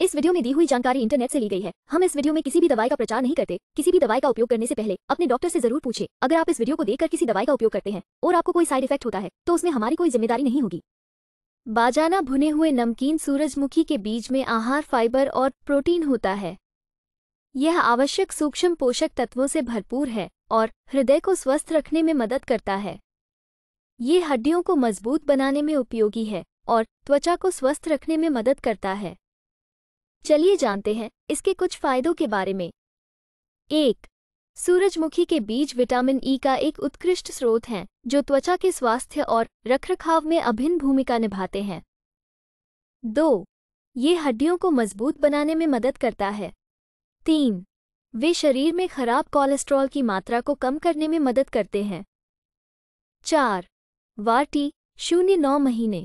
इस वीडियो में दी हुई जानकारी इंटरनेट से ली गई है हम इस वीडियो में किसी भी दवाई का प्रचार नहीं करते किसी भी दवाई का उपयोग करने से पहले अपने डॉक्टर से जरूर पूछे अगर आप इस वीडियो को देखकर किसी दवाई का उपयोग करते हैं और आपको कोई साइड इफेक्ट होता है तो उसमें हमारी कोई जिम्मेदारी नहीं होगी बाजाना भुने हुए नमकीन सूरजमुखी के बीज में आहार फाइबर और प्रोटीन होता है यह आवश्यक सूक्ष्म पोषक तत्वों से भरपूर है और हृदय को स्वस्थ रखने में मदद करता है ये हड्डियों को मजबूत बनाने में उपयोगी है और त्वचा को स्वस्थ रखने में मदद करता है चलिए जानते हैं इसके कुछ फायदों के बारे में एक सूरजमुखी के बीज विटामिन ई e का एक उत्कृष्ट स्रोत हैं जो त्वचा के स्वास्थ्य और रखरखाव में अभिन्न भूमिका निभाते हैं दो ये हड्डियों को मजबूत बनाने में मदद करता है तीन वे शरीर में खराब कोलेस्ट्रॉल की मात्रा को कम करने में मदद करते हैं चार वार्टी शून्य नौ महीने